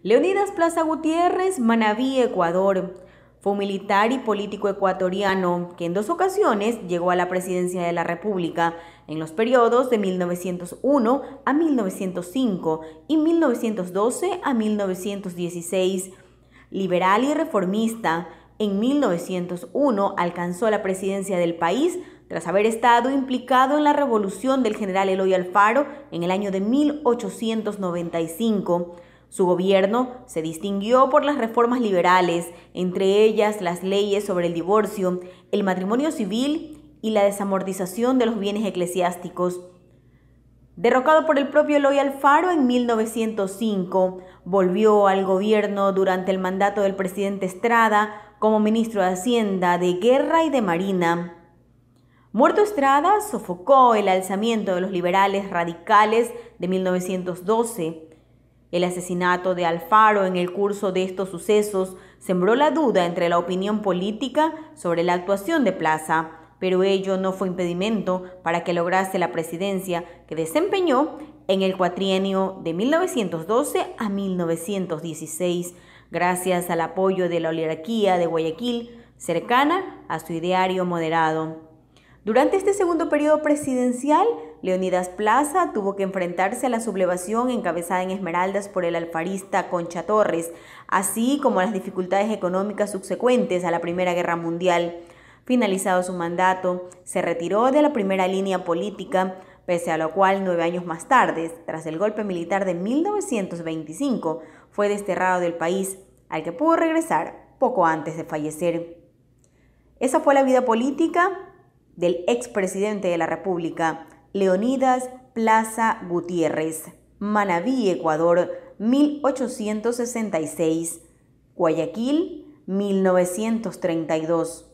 Leonidas Plaza Gutiérrez, Manabí, Ecuador. Fue militar y político ecuatoriano que en dos ocasiones llegó a la presidencia de la República, en los periodos de 1901 a 1905 y 1912 a 1916. Liberal y reformista, en 1901 alcanzó la presidencia del país tras haber estado implicado en la revolución del general Eloy Alfaro en el año de 1895. Su gobierno se distinguió por las reformas liberales, entre ellas las leyes sobre el divorcio, el matrimonio civil y la desamortización de los bienes eclesiásticos. Derrocado por el propio Eloy Alfaro en 1905, volvió al gobierno durante el mandato del presidente Estrada como ministro de Hacienda, de Guerra y de Marina. Muerto Estrada sofocó el alzamiento de los liberales radicales de 1912 el asesinato de Alfaro en el curso de estos sucesos sembró la duda entre la opinión política sobre la actuación de Plaza, pero ello no fue impedimento para que lograse la presidencia que desempeñó en el cuatrienio de 1912 a 1916, gracias al apoyo de la oligarquía de Guayaquil, cercana a su ideario moderado. Durante este segundo periodo presidencial, Leonidas Plaza tuvo que enfrentarse a la sublevación encabezada en Esmeraldas por el alfarista Concha Torres, así como a las dificultades económicas subsecuentes a la Primera Guerra Mundial. Finalizado su mandato, se retiró de la primera línea política, pese a lo cual nueve años más tarde, tras el golpe militar de 1925, fue desterrado del país, al que pudo regresar poco antes de fallecer. Esa fue la vida política del expresidente de la República, Leonidas Plaza Gutiérrez, Manabí, Ecuador, 1866, Guayaquil, 1932.